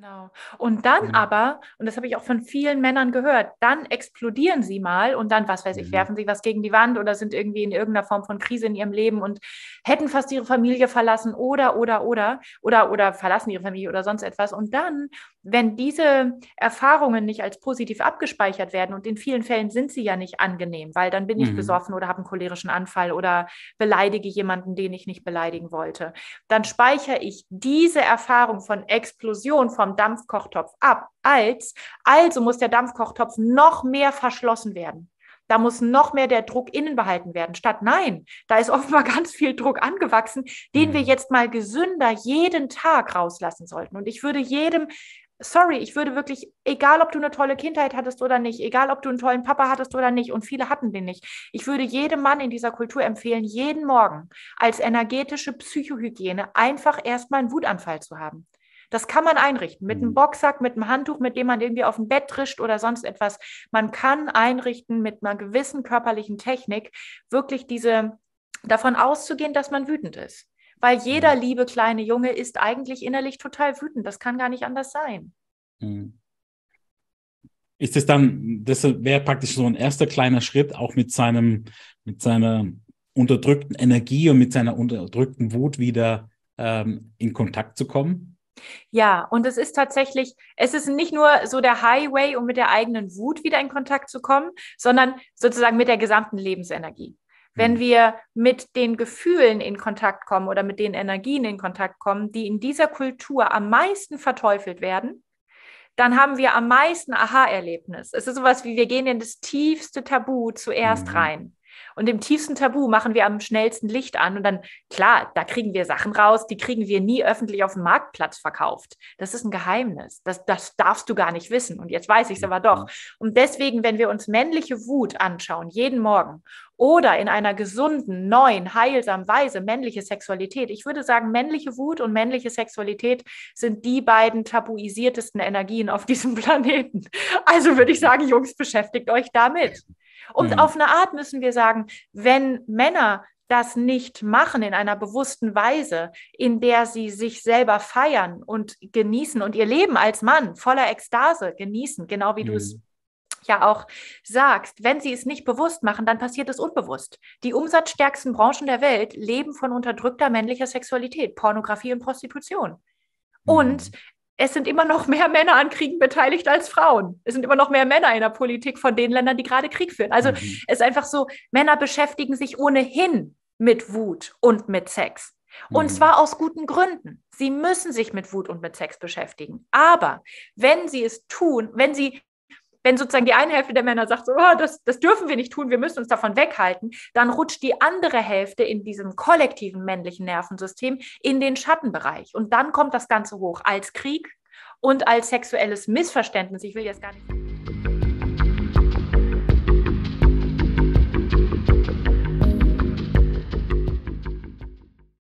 Genau. Und dann mhm. aber, und das habe ich auch von vielen Männern gehört, dann explodieren sie mal und dann, was weiß ich, mhm. werfen sie was gegen die Wand oder sind irgendwie in irgendeiner Form von Krise in ihrem Leben und hätten fast ihre Familie verlassen oder, oder, oder, oder, oder verlassen ihre Familie oder sonst etwas. Und dann, wenn diese Erfahrungen nicht als positiv abgespeichert werden, und in vielen Fällen sind sie ja nicht angenehm, weil dann bin mhm. ich besoffen oder habe einen cholerischen Anfall oder beleidige jemanden, den ich nicht beleidigen wollte, dann speichere ich diese Erfahrung von Explosion, vom vom Dampfkochtopf ab als, also muss der Dampfkochtopf noch mehr verschlossen werden. Da muss noch mehr der Druck innen behalten werden. Statt nein, da ist offenbar ganz viel Druck angewachsen, den wir mhm. jetzt mal gesünder jeden Tag rauslassen sollten. Und ich würde jedem, sorry, ich würde wirklich, egal ob du eine tolle Kindheit hattest oder nicht, egal ob du einen tollen Papa hattest oder nicht, und viele hatten den nicht, ich würde jedem Mann in dieser Kultur empfehlen, jeden Morgen als energetische Psychohygiene einfach erstmal einen Wutanfall zu haben. Das kann man einrichten mit einem mhm. Boxsack, mit einem Handtuch, mit dem man irgendwie auf dem Bett trischt oder sonst etwas. Man kann einrichten mit einer gewissen körperlichen Technik wirklich diese davon auszugehen, dass man wütend ist. Weil jeder mhm. liebe kleine Junge ist eigentlich innerlich total wütend. Das kann gar nicht anders sein. Mhm. Ist es dann, das wäre praktisch so ein erster kleiner Schritt, auch mit seinem, mit seiner unterdrückten Energie und mit seiner unterdrückten Wut wieder ähm, in Kontakt zu kommen? Ja, und es ist tatsächlich, es ist nicht nur so der Highway, um mit der eigenen Wut wieder in Kontakt zu kommen, sondern sozusagen mit der gesamten Lebensenergie. Wenn mhm. wir mit den Gefühlen in Kontakt kommen oder mit den Energien in Kontakt kommen, die in dieser Kultur am meisten verteufelt werden, dann haben wir am meisten Aha-Erlebnis. Es ist sowas wie, wir gehen in das tiefste Tabu zuerst mhm. rein. Und im tiefsten Tabu machen wir am schnellsten Licht an. Und dann, klar, da kriegen wir Sachen raus, die kriegen wir nie öffentlich auf dem Marktplatz verkauft. Das ist ein Geheimnis. Das, das darfst du gar nicht wissen. Und jetzt weiß ich es aber doch. Und deswegen, wenn wir uns männliche Wut anschauen, jeden Morgen, oder in einer gesunden, neuen, heilsamen Weise männliche Sexualität. Ich würde sagen, männliche Wut und männliche Sexualität sind die beiden tabuisiertesten Energien auf diesem Planeten. Also würde ich sagen, Jungs, beschäftigt euch damit. Und mhm. auf eine Art müssen wir sagen, wenn Männer das nicht machen in einer bewussten Weise, in der sie sich selber feiern und genießen und ihr Leben als Mann voller Ekstase genießen, genau wie mhm. du es ja auch sagst, wenn sie es nicht bewusst machen, dann passiert es unbewusst. Die umsatzstärksten Branchen der Welt leben von unterdrückter männlicher Sexualität, Pornografie und Prostitution. Und mhm es sind immer noch mehr Männer an Kriegen beteiligt als Frauen. Es sind immer noch mehr Männer in der Politik von den Ländern, die gerade Krieg führen. Also mhm. es ist einfach so, Männer beschäftigen sich ohnehin mit Wut und mit Sex. Und mhm. zwar aus guten Gründen. Sie müssen sich mit Wut und mit Sex beschäftigen. Aber wenn sie es tun, wenn sie wenn sozusagen die eine Hälfte der Männer sagt, so, oh, das, das dürfen wir nicht tun, wir müssen uns davon weghalten, dann rutscht die andere Hälfte in diesem kollektiven männlichen Nervensystem in den Schattenbereich. Und dann kommt das Ganze hoch als Krieg und als sexuelles Missverständnis. Ich will jetzt gar nicht.